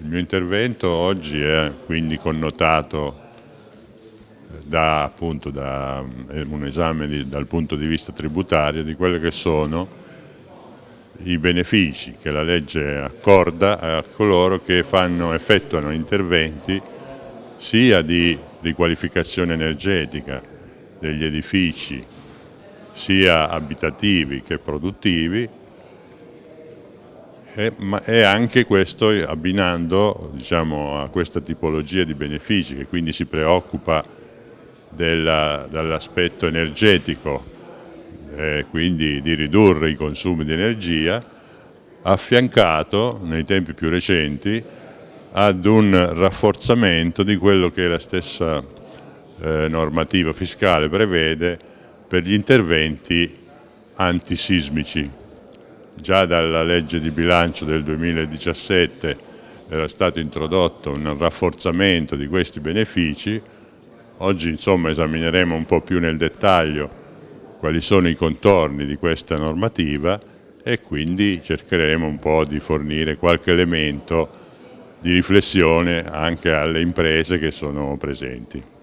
Il mio intervento oggi è quindi connotato da, appunto, da un esame di, dal punto di vista tributario di quelli che sono i benefici che la legge accorda a coloro che fanno, effettuano interventi sia di riqualificazione energetica degli edifici sia abitativi che produttivi e, eh, ma, e anche questo eh, abbinando diciamo, a questa tipologia di benefici che quindi si preoccupa dall'aspetto energetico, eh, quindi di ridurre i consumi di energia, affiancato nei tempi più recenti ad un rafforzamento di quello che la stessa eh, normativa fiscale prevede per gli interventi antisismici. Già dalla legge di bilancio del 2017 era stato introdotto un rafforzamento di questi benefici, oggi insomma, esamineremo un po' più nel dettaglio quali sono i contorni di questa normativa e quindi cercheremo un po' di fornire qualche elemento di riflessione anche alle imprese che sono presenti.